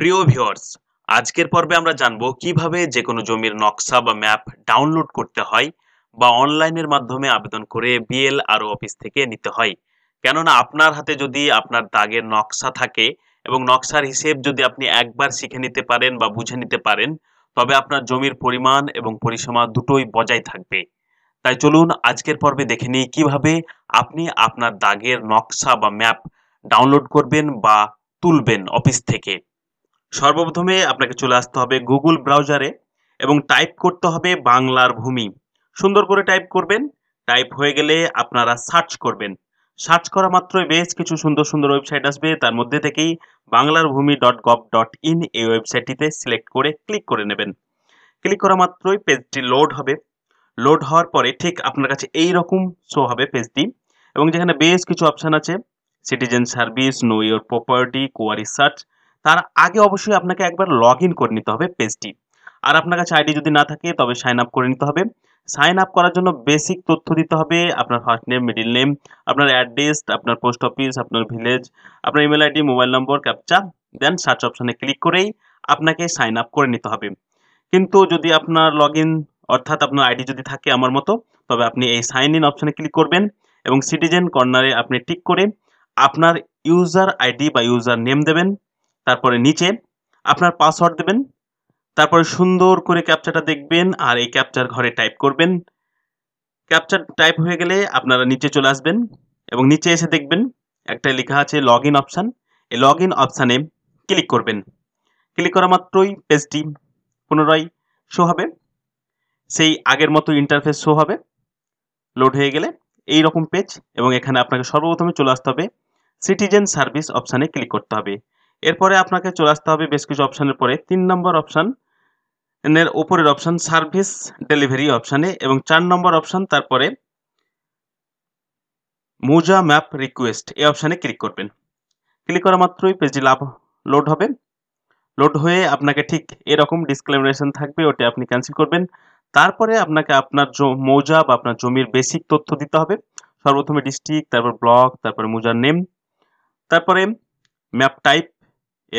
প্রিয় ভিওয়ার্স আজকের পর্বে আমরা জানব কিভাবে যে কোনো জমির নকশা বা ম্যাপ ডাউনলোড করতে হয় বা অনলাইনের মাধ্যমে আবেদন করে বিএল আরও অফিস থেকে নিতে হয় কেননা আপনার হাতে যদি আপনার দাগের নকশা থাকে এবং নকশার হিসেব যদি আপনি একবার শিখে নিতে পারেন বা বুঝে নিতে পারেন তবে আপনার জমির পরিমাণ এবং পরিসীমা দুটোই বজায় থাকবে তাই চলুন আজকের পর্বে দেখে নিই কীভাবে আপনি আপনার দাগের নকশা বা ম্যাপ ডাউনলোড করবেন বা তুলবেন অফিস থেকে সর্বপ্রথমে আপনাকে চলে আসতে হবে গুগল ব্রাউজারে এবং টাইপ করতে হবে বাংলার ভূমি সুন্দর করে টাইপ করবেন টাইপ হয়ে গেলে আপনারা সার্চ করবেন সার্চ করা মাত্রই বেশ কিছু সুন্দর সুন্দর ওয়েবসাইট আসবে তার মধ্যে থেকেই বাংলার ভূমি ডট গভ ডট ইন এই ওয়েবসাইটটিতে সিলেক্ট করে ক্লিক করে নেবেন ক্লিক করা মাত্রই পেজটি লোড হবে লোড হওয়ার পরে ঠিক আপনার কাছে এই রকম শো হবে পেজটি এবং যেখানে বেশ কিছু অপশান আছে citizen service know your property query search তার আগে অবশ্যই আপনাকে একবার লগ ইন করে নিতে হবে পেজটি আর আপনার কাছে আইডি যদি না থাকে তবে সাইন আপ করে নিতে হবে সাইন আপ করার জন্য বেসিক তথ্য দিতে হবে আপনার ফার্স্ট নেম মিডিল নেম আপনার অ্যাড্রেস আপনার পোস্ট অফিস আপনার ভিলেজ আপনার email ID mobile number captcha then search অপশানে ক্লিক করেই আপনাকে সাইন আপ করে নিতে হবে কিন্তু যদি আপনার লগ অর্থাৎ আপনার আইডি যদি থাকে আমার মতো তবে আপনি এই সাইন ইন অপশানে ক্লিক করবেন এবং সিটিজেন কর্নারে আপনি টিক করে আপনার ইউজার আইডি বা ইউজার নেম দেবেন তারপরে নিচে আপনার পাসওয়ার্ড দেবেন তারপরে সুন্দর করে ক্যাপচারটা দেখবেন আর এই ক্যাপচার ঘরে টাইপ করবেন ক্যাপচার টাইপ হয়ে গেলে আপনারা নিচে চলে আসবেন এবং নিচে এসে দেখবেন একটা লেখা আছে লগ ইন অপশান এই লগ ইন অপশানে ক্লিক করবেন ক্লিক করা মাত্রই পেজটি পুনরায় শো হবে সেই আগের মতো ইন্টারফেস শো হবে লোড হয়ে গেলে এই রকম পেজ এবং এখানে আপনাকে সর্বপ্রথমে চলে আসতে হবে সিটিজেন সার্ভিস অপশানে ক্লিক করতে হবে এরপরে আপনাকে চলে আসতে হবে বেশ কিছু অপশানের পরে তিন নম্বর অপশান এর ওপরের অপশান সার্ভিস ডেলিভারি অপশানে এবং চার নম্বর অপশান তারপরে মুজা ম্যাপ রিকোয়েস্ট এই অপশানে ক্লিক করবেন ক্লিক করা মাত্রই পেজটি লাভ লোড হবে লোড হয়ে আপনাকে ঠিক এরকম ডিসক্লেমিনেশন থাকবে ওটি আপনি ক্যান্সেল করবেন তারপরে আপনাকে আপনার মৌজা বা আপনার জমির বেসিক তথ্য দিতে হবে সর্বপ্রথমে ডিস্ট্রিক্ট তারপর ব্লক তারপরে মৌজার নেম তারপরে ম্যাপ টাইপ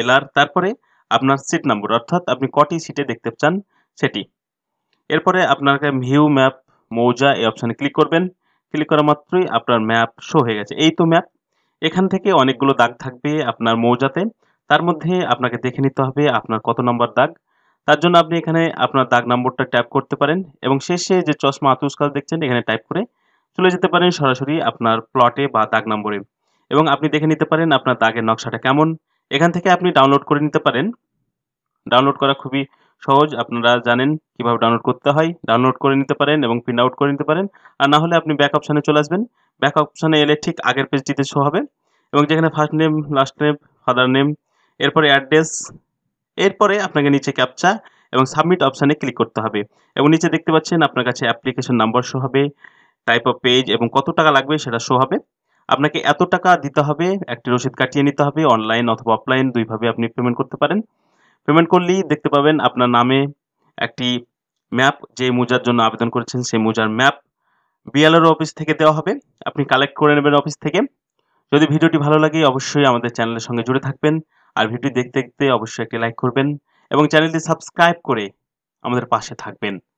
এলআর তারপরে আপনার সিট নম্বর অর্থাৎ আপনি কটি সিটে দেখতে চান সেটি এরপরে আপনাকে ভিউ ম্যাপ মৌজা এই অপশানে ক্লিক করবেন ক্লিক করা মাত্রই আপনার ম্যাপ শো হয়ে গেছে এই তো ম্যাপ এখান থেকে অনেকগুলো দাগ থাকবে আপনার মৌজাতে তার মধ্যে আপনাকে দেখে নিতে হবে আপনার কত নম্বর দাগ তার জন্য আপনি এখানে আপনার দাগ নম্বরটা ট্যাপ করতে পারেন এবং শেষে যে চশমা আতুসকাল দেখছেন এখানে টাইপ করে চলে যেতে পারেন সরাসরি আপনার প্লটে বা দাগ নম্বরে এবং আপনি দেখে নিতে পারেন আপনার দাগের নকশাটা কেমন এখান থেকে আপনি ডাউনলোড করে নিতে পারেন ডাউনলোড করা খুবই সহজ আপনারা জানেন কিভাবে ডাউনলোড করতে হয় ডাউনলোড করে নিতে পারেন এবং প্রিন্ট আউট করে নিতে পারেন আর না হলে আপনি ব্যাক অপশানে চলে আসবেন ব্যাক অপশানে এলে ঠিক আগের পেজটিতে শো হবে এবং যেখানে first name last name father name এরপরে অ্যাড্রেস এরপরে আপনাকে নিচে ক্যাপচা এবং সাবমিট অপশানে ক্লিক করতে হবে এবং নিচে দেখতে পাচ্ছেন আপনার কাছে অ্যাপ্লিকেশন নাম্বার শো হবে টাইপ অফ পেজ এবং কত টাকা লাগবে সেটা শো হবে আপনাকে এত টাকা দিতে হবে একটি রসিদ কাটিয়ে নিতে হবে অনলাইন অথবা অফলাইন দুইভাবে আপনি পেমেন্ট করতে পারেন পেমেন্ট করলেই দেখতে পাবেন আপনার নামে একটি ম্যাপ যে মোজার জন্য আবেদন করেছেন সেই মোজার ম্যাপ বিএলআর অফিস থেকে দেওয়া হবে আপনি কালেক্ট করে নেবেন অফিস থেকে যদি ভিডিওটি ভালো লাগে অবশ্যই আমাদের চ্যানেলের সঙ্গে জুড়ে থাকবেন আর ভিডিও দেখতে দেখতে অবশ্যই একটি লাইক করবেন এবং চ্যানেলটি সাবস্ক্রাইব করে আমাদের পাশে থাকবেন